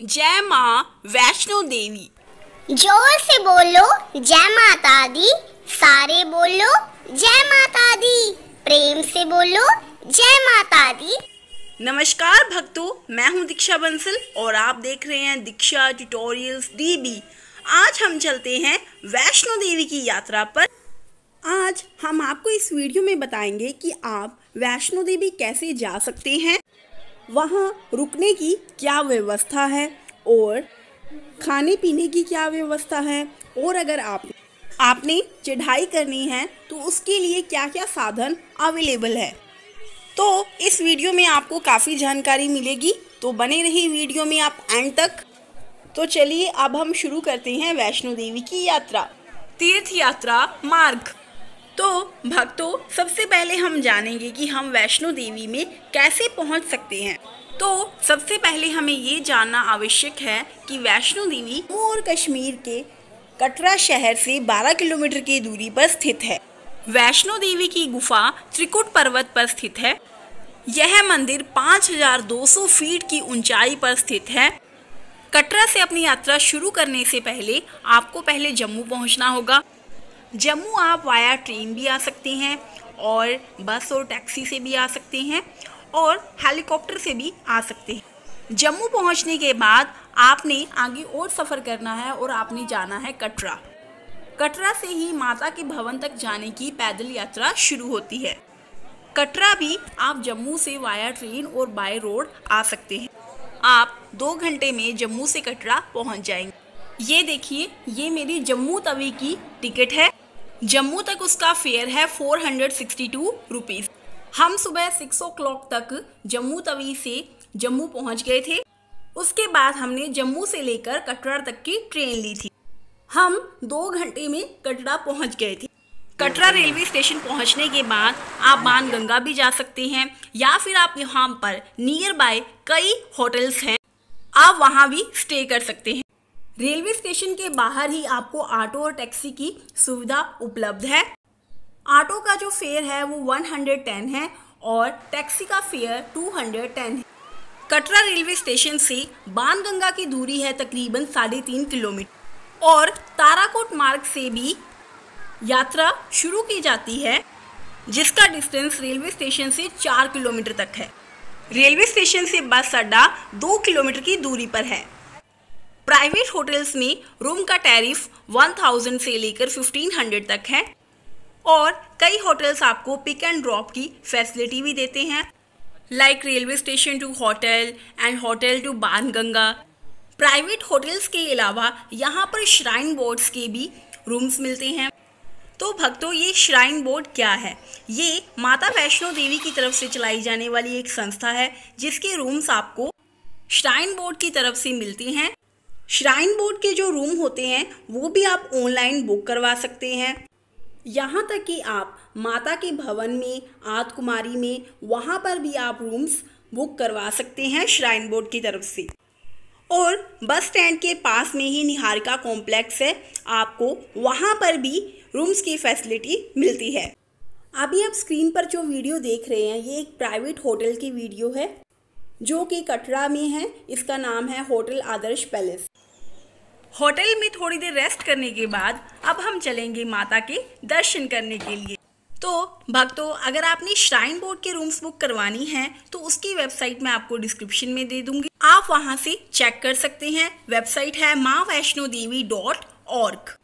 जय माँ वैष्णो देवी जोर से बोलो जय माता दी सारे बोलो जय माता दी प्रेम से बोलो जय माता दी नमस्कार भक्तों मैं हूं दीक्षा बंसल और आप देख रहे हैं दीक्षा ट्यूटोरियल्स डीबी आज हम चलते हैं वैष्णो देवी की यात्रा पर आज हम आपको इस वीडियो में बताएंगे कि आप वैष्णो देवी कैसे जा सकते हैं वहाँ रुकने की क्या व्यवस्था है और खाने पीने की क्या व्यवस्था है और अगर आप आपने चढ़ाई करनी है तो उसके लिए क्या क्या साधन अवेलेबल है तो इस वीडियो में आपको काफ़ी जानकारी मिलेगी तो बने रही वीडियो में आप एंड तक तो चलिए अब हम शुरू करते हैं वैष्णो देवी की यात्रा तीर्थ यात्रा मार्ग तो भक्तों सबसे पहले हम जानेंगे कि हम वैष्णो देवी में कैसे पहुंच सकते हैं तो सबसे पहले हमें ये जानना आवश्यक है कि वैष्णो देवी और कश्मीर के कटरा शहर से 12 किलोमीटर की दूरी पर स्थित है वैष्णो देवी की गुफा त्रिकुट पर्वत पर स्थित है यह मंदिर 5,200 फीट की ऊंचाई पर स्थित है कटरा से अपनी यात्रा शुरू करने से पहले आपको पहले जम्मू पहुंचना होगा जम्मू आप वाया ट्रेन भी आ सकते हैं और बस और टैक्सी से भी आ सकते हैं और हेलीकॉप्टर से भी आ सकते हैं जम्मू पहुंचने के बाद आपने आगे और सफ़र करना है और आपने जाना है कटरा कटरा से ही माता के भवन तक जाने की पैदल यात्रा शुरू होती है कटरा भी आप जम्मू से वाया ट्रेन और बाय रोड आ सकते हैं आप दो घंटे में जम्मू से कटरा पहुंच जाएंगे ये देखिए ये मेरी जम्मू तवी की टिकट है जम्मू तक उसका फेयर है four hundred sixty two rupees हम सुबह सिक्स ओ क्लॉक तक जम्मू तवी से जम्मू पहुंच गए थे उसके बाद हमने जम्मू से लेकर कटरा तक की ट्रेन ली थी हम दो घंटे में कटरा पहुंच गए थे कटरा रेलवे स्टेशन पहुंचने के बाद आप बाण गंगा भी जा सकते हैं या फिर आप यहाँ पर नियर बाय कई होटल्स हैं आप वहाँ भी स्टे कर सकते हैं रेलवे स्टेशन के बाहर ही आपको ऑटो और टैक्सी की सुविधा उपलब्ध है ऑटो का जो फेयर है वो 110 है और टैक्सी का फेयर 210 है कटरा रेलवे स्टेशन से बाणगंगा की दूरी है तकरीबन साढ़े तीन किलोमीटर और ताराकोट मार्ग से भी यात्रा शुरू की जाती है जिसका डिस्टेंस रेलवे स्टेशन से चार किलोमीटर तक है रेलवे स्टेशन से बस अड्डा दो किलोमीटर की दूरी पर है प्राइवेट होटल्स में रूम का टैरिफ 1000 से लेकर 1500 तक है और कई होटल्स आपको पिक एंड ड्रॉप की फैसिलिटी भी देते हैं like railway station to hotel and hotel to Banganga private hotels के अलावा यहाँ पर श्राइन बोर्ड्स के भी रूम्स मिलते हैं तो भक्तों ये श्राइन बोर्ड क्या है ये माता वैष्णो देवी की तरफ से चलाई जाने वाली एक संस्था है जिसके रूम्स आपको श्राइन बोर्ड की तरफ से मिलते हैं श्राइन बोर्ड के जो रूम होते हैं वो भी आप ऑनलाइन बुक करवा सकते हैं यहाँ तक कि आप माता के भवन में आत कुमारी में वहाँ पर भी आप रूम्स बुक करवा सकते हैं श्राइन बोर्ड की तरफ से और बस स्टैंड के पास में ही निहारिका कॉम्प्लेक्स है आपको वहाँ पर भी रूम्स की फैसिलिटी मिलती है अभी आप स्क्रीन पर जो वीडियो देख रहे हैं ये एक प्राइवेट होटल की वीडियो है जो कि कटरा में है इसका नाम है होटल आदर्श पैलेस होटल में थोड़ी देर रेस्ट करने के बाद अब हम चलेंगे माता के दर्शन करने के लिए तो भक्तों अगर आपने श्राइन बोर्ड के रूम्स बुक करवानी है तो उसकी वेबसाइट मैं आपको डिस्क्रिप्शन में दे दूंगी आप वहां से चेक कर सकते हैं वेबसाइट है माँ वैष्णो देवी डॉट ऑर्ग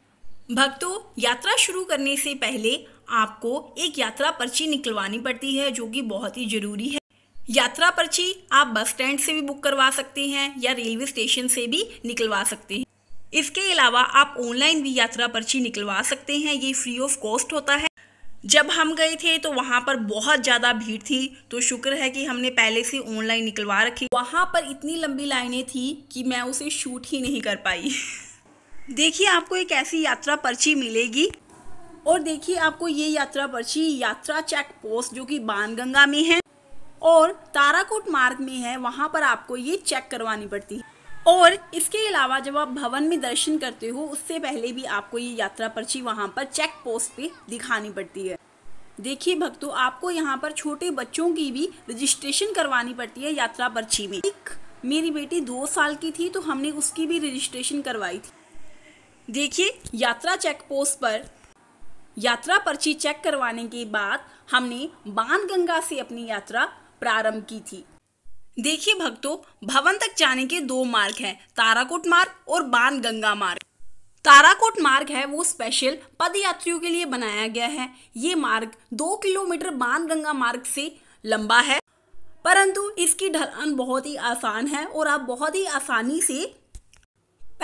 भक्तों यात्रा शुरू करने से पहले आपको एक यात्रा पर्ची निकलवानी पड़ती है जो कि बहुत ही ज़रूरी है यात्रा पर्ची आप बस स्टैंड से भी बुक करवा सकते हैं या रेलवे स्टेशन से भी निकलवा सकते हैं इसके अलावा आप ऑनलाइन भी यात्रा पर्ची निकलवा सकते हैं ये फ्री ऑफ कॉस्ट होता है जब हम गए थे तो वहाँ पर बहुत ज़्यादा भीड़ थी तो शुक्र है कि हमने पहले से ऑनलाइन निकलवा रखी वहाँ पर इतनी लंबी लाइनें थी कि मैं उसे शूट ही नहीं कर पाई देखिए आपको एक ऐसी यात्रा पर्ची मिलेगी और देखिए आपको ये यात्रा पर्ची यात्रा चेक पोस्ट जो कि बाणगंगा में है और ताराकोट मार्ग में है वहाँ पर आपको ये चेक करवानी पड़ती है और इसके अलावा जब आप भवन में दर्शन करते हो उससे पहले भी आपको ये यात्रा पर्ची वहाँ पर चेक पोस्ट पे दिखानी पड़ती है देखिए भक्तों आपको यहाँ पर छोटे बच्चों की भी रजिस्ट्रेशन करवानी पड़ती है यात्रा पर्ची में एक मेरी बेटी दो साल की थी तो हमने उसकी भी रजिस्ट्रेशन करवाई थी देखिए यात्रा चेक पोस्ट पर यात्रा पर्ची चेक करवाने के बाद हमने बाण गंगा से अपनी यात्रा प्रारंभ की थी देखिए भक्तों भवन तक जाने के दो मार्ग हैं ताराकोट मार्ग और बाण गंगा मार्ग ताराकोट मार्ग है वो स्पेशल पद यात्रियों के लिए बनाया गया है ये मार्ग दो किलोमीटर बाण गंगा मार्ग से लंबा है परंतु इसकी ढलान बहुत ही आसान है और आप बहुत ही आसानी से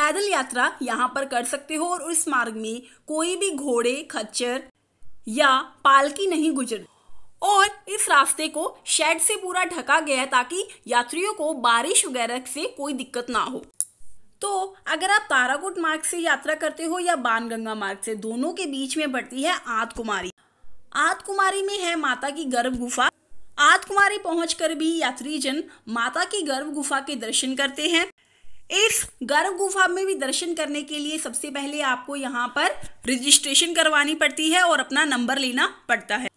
पैदल यात्रा यहाँ पर कर सकते हो और इस मार्ग में कोई भी घोड़े खच्चर या पालकी नहीं गुजर और इस रास्ते को शेड से पूरा ढका गया है ताकि यात्रियों को बारिश वगैरह से कोई दिक्कत ना हो तो अगर आप ताराकोट मार्ग से यात्रा करते हो या बानगंगा मार्ग से दोनों के बीच में पड़ती है आद कुमारी आद कुमारी में है माता की गर्भ गुफा आद कुमारी पहुँच भी यात्री जन माता की गर्भ गुफा के दर्शन करते हैं इस गर्भ गुफा में भी दर्शन करने के लिए सबसे पहले आपको यहाँ पर रजिस्ट्रेशन करवानी पड़ती है और अपना नंबर लेना पड़ता है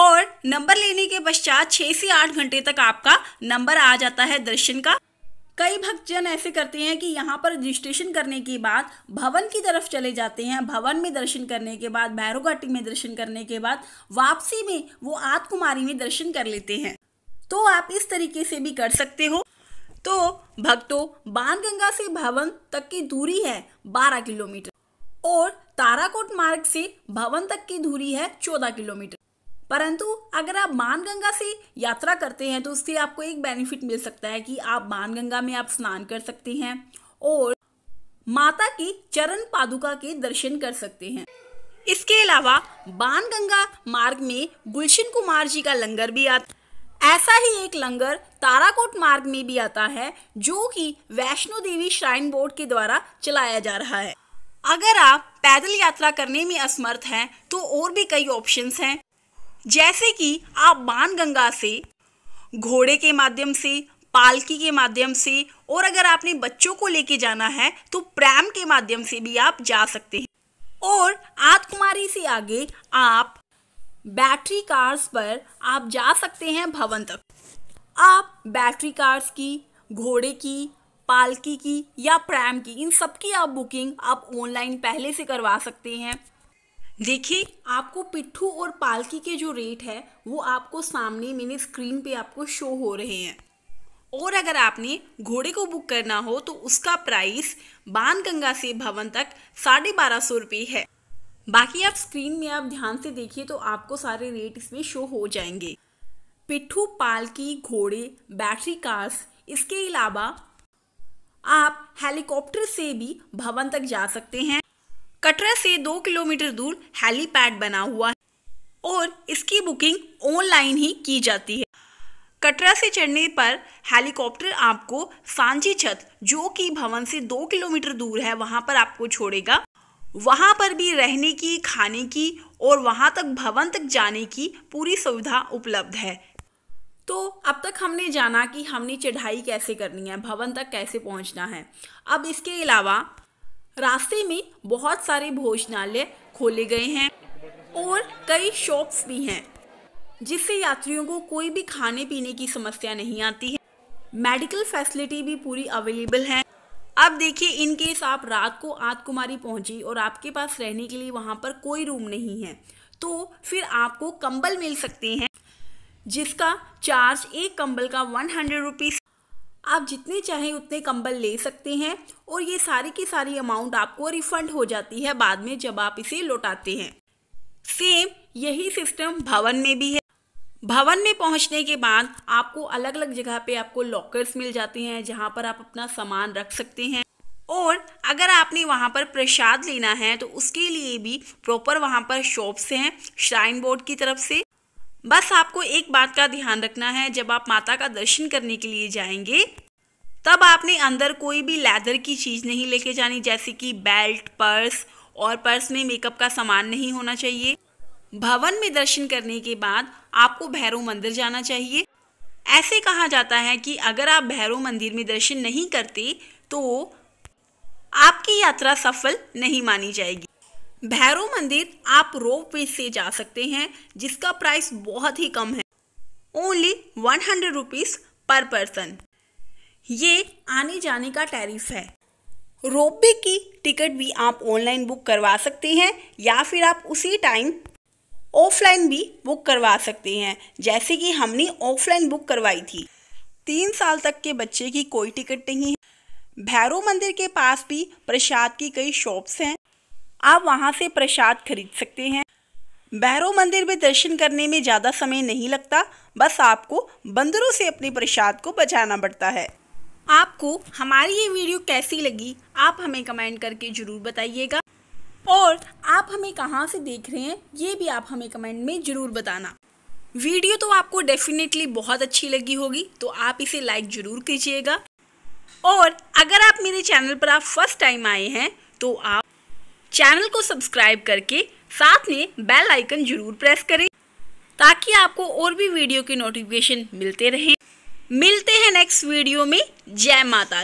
और नंबर लेने के पश्चात छह से आठ घंटे तक आपका नंबर आ जाता है दर्शन का कई भक्तजन ऐसे करते हैं कि यहाँ पर रजिस्ट्रेशन करने के बाद भवन की तरफ चले जाते हैं भवन में दर्शन करने के बाद भैरव घाटी में दर्शन करने के बाद वापसी में वो आतकुमारी कुमारी में दर्शन कर लेते हैं तो आप इस तरीके से भी कर सकते हो तो भक्तों बाणगंगा से भवन तक की दूरी है 12 किलोमीटर और ताराकोट मार्ग से भवन तक की दूरी है 14 किलोमीटर परंतु अगर आप गंगा से यात्रा करते हैं तो उससे आपको एक बेनिफिट मिल सकता है कि आप मानगंगा में आप स्नान कर सकते हैं और माता की चरण पादुका के दर्शन कर सकते हैं इसके अलावा बाणगंगा मार्ग में गुलशन कुमार जी का लंगर भी आता ऐसा ही एक लंगर ताराकोट मार्ग में भी आता है जो कि वैष्णो देवी श्राइन बोर्ड के द्वारा चलाया जा रहा है अगर आप पैदल यात्रा करने में असमर्थ हैं तो और भी कई ऑप्शंस हैं जैसे कि आप गंगा से घोड़े के माध्यम से पालकी के माध्यम से और अगर आपने बच्चों को लेके जाना है तो प्रैम के माध्यम से भी आप जा सकते हैं और आतकुमारी से आगे आप बैटरी कार्स पर आप जा सकते हैं भवन तक आप बैटरी कार्स की घोड़े की पालकी की या प्रैम की इन सब की आप बुकिंग आप ऑनलाइन पहले से करवा सकते हैं देखिए आपको पिट्ठू और पालकी के जो रेट है वो आपको सामने मैंने स्क्रीन पे आपको शो हो रहे हैं और अगर आपने घोड़े को बुक करना हो तो उसका प्राइस बान गंगा से भवन तक साढ़े बारह सौ रुपये है बाकी आप स्क्रीन में आप ध्यान से देखिए तो आपको सारे रेट इसमें शो हो जाएंगे पिट्ठू पालकी घोड़े बैटरी कार्स इसके अलावा आप हेलीकॉप्टर से भी भवन तक जा सकते हैं कटरा से दो किलोमीटर दूर हेलीपैड बना हुआ है और इसकी बुकिंग ऑनलाइन ही की जाती है कटरा से चढ़ने पर हेलीकॉप्टर आपको सांझी छत जो कि भवन से दो किलोमीटर दूर है वहाँ पर आपको छोड़ेगा वहाँ पर भी रहने की खाने की और वहाँ तक भवन तक जाने की पूरी सुविधा उपलब्ध है तो अब तक हमने जाना कि हमने चढ़ाई कैसे करनी है भवन तक कैसे पहुंचना है अब इसके अलावा रास्ते में बहुत सारे भोजनालय खोले गए हैं और कई शॉप्स भी हैं जिससे यात्रियों को कोई भी खाने पीने की समस्या नहीं आती है मेडिकल फैसिलिटी भी पूरी अवेलेबल है अब देखिए इन केस आप रात को आतकुमारी कुमारी पहुंची और आपके पास रहने के लिए वहाँ पर कोई रूम नहीं है तो फिर आपको कंबल मिल सकते हैं जिसका चार्ज एक कंबल का वन हंड्रेड रुपीज़ आप जितने चाहें उतने कंबल ले सकते हैं और ये सारी की सारी अमाउंट आपको रिफंड हो जाती है बाद में जब आप इसे लौटाते हैं सेम यही सिस्टम भवन में भी है भवन में पहुंचने के बाद आपको अलग अलग जगह पे आपको लॉकर्स मिल जाते हैं जहाँ पर आप अपना सामान रख सकते हैं और अगर आपने वहाँ पर प्रसाद लेना है तो उसके लिए भी प्रॉपर वहाँ पर शॉप्स हैं श्राइन बोर्ड की तरफ से बस आपको एक बात का ध्यान रखना है जब आप माता का दर्शन करने के लिए जाएंगे तब आपने अंदर कोई भी लेदर की चीज़ नहीं लेके जानी जैसे कि बेल्ट पर्स और पर्स में मेकअप का सामान नहीं होना चाहिए भवन में दर्शन करने के बाद आपको भैरव मंदिर जाना चाहिए ऐसे कहा जाता है कि अगर आप भैरव मंदिर में दर्शन नहीं करते तो आपकी यात्रा सफल नहीं मानी जाएगी भैरव मंदिर आप रोप वे से जा सकते हैं जिसका प्राइस बहुत ही कम है only one hundred rupees per person ये आने जाने का टैरिफ है रोपवे की टिकट भी आप ऑनलाइन बुक करवा सकते हैं या फिर आप उसी टाइम ऑफलाइन भी बुक करवा सकते हैं जैसे कि हमने ऑफलाइन बुक करवाई थी तीन साल तक के बच्चे की कोई टिकट नहीं है भैरव मंदिर के पास भी प्रसाद की कई शॉप्स हैं आप वहां से प्रसाद खरीद सकते हैं भैरव मंदिर में दर्शन करने में ज़्यादा समय नहीं लगता बस आपको बंदरों से अपने प्रसाद को बचाना पड़ता है आपको हमारी ये वीडियो कैसी लगी आप हमें कमेंट करके ज़रूर बताइएगा और आप हमें कहाँ से देख रहे हैं ये भी आप हमें कमेंट में ज़रूर बताना वीडियो तो आपको डेफिनेटली बहुत अच्छी लगी होगी तो आप इसे लाइक ज़रूर कीजिएगा और अगर आप मेरे चैनल पर आप फर्स्ट टाइम आए हैं तो आप चैनल को सब्सक्राइब करके साथ में बेल आइकन जरूर प्रेस करें ताकि आपको और भी वीडियो की नोटिफिकेशन मिलते रहें मिलते हैं नेक्स्ट वीडियो में जय माता